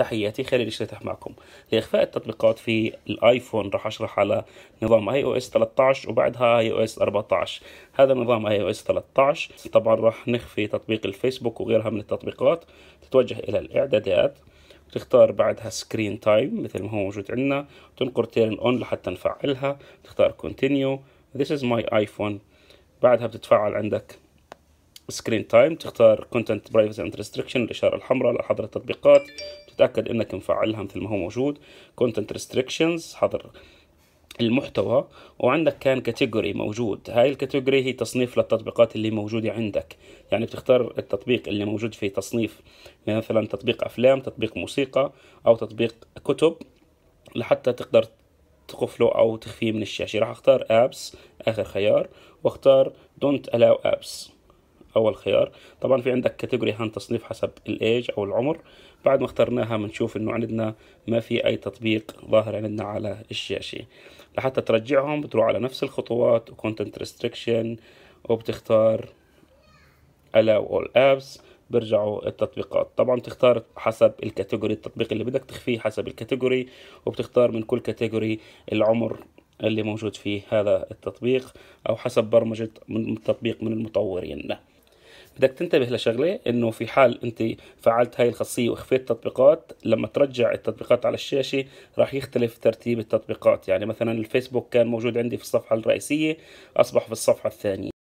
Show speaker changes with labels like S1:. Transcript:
S1: تحياتي خالد الشريتح معكم لإخفاء التطبيقات في الآيفون راح أشرح على نظام اي او اس 13 وبعدها اي او اس 14 هذا نظام اي او اس 13 طبعا راح نخفي تطبيق الفيسبوك وغيرها من التطبيقات تتوجه إلى الإعدادات تختار بعدها سكرين تايم مثل ما هو موجود عندنا تنقر تيرن اون لحتى نفعلها تختار كونتينيو This is my iPhone بعدها بتتفعل عندك سكرين تايم تختار كونتنت برايفسي اند ريستريكشن الاشاره الحمراء لحظر التطبيقات تتاكد انك مفعلها مثل ما هو موجود كونتنت ريستريكشنز حظر المحتوى وعندك كان كاتيجوري موجود هاي الكاتيجوري هي تصنيف للتطبيقات اللي موجودة عندك يعني بتختار التطبيق اللي موجود فيه تصنيف يعني مثلا تطبيق أفلام تطبيق موسيقى أو تطبيق كتب لحتى تقدر تقفله أو تخفيه من الشاشة راح أختار أبس آخر خيار واختار دونت allow أبس اول خيار طبعا في عندك كاتيجوري تصنيف حسب الايج او العمر بعد ما اخترناها بنشوف انه عندنا ما في اي تطبيق ظاهر عندنا على الشاشه لحتى ترجعهم بتروح على نفس الخطوات وكونتنت ريستريكشن وبتختار allow all apps بيرجعوا التطبيقات طبعا بتختار حسب الكاتيجوري التطبيق اللي بدك تخفيه حسب الكاتيجوري وبتختار من كل كاتيجوري العمر اللي موجود فيه هذا التطبيق او حسب برمجة التطبيق من المطورين بدك تنتبه لشغله انه في حال انت فعلت هاي الخاصيه واخفيت تطبيقات لما ترجع التطبيقات على الشاشه راح يختلف ترتيب التطبيقات يعني مثلا الفيسبوك كان موجود عندي في الصفحه الرئيسيه اصبح في الصفحه الثانيه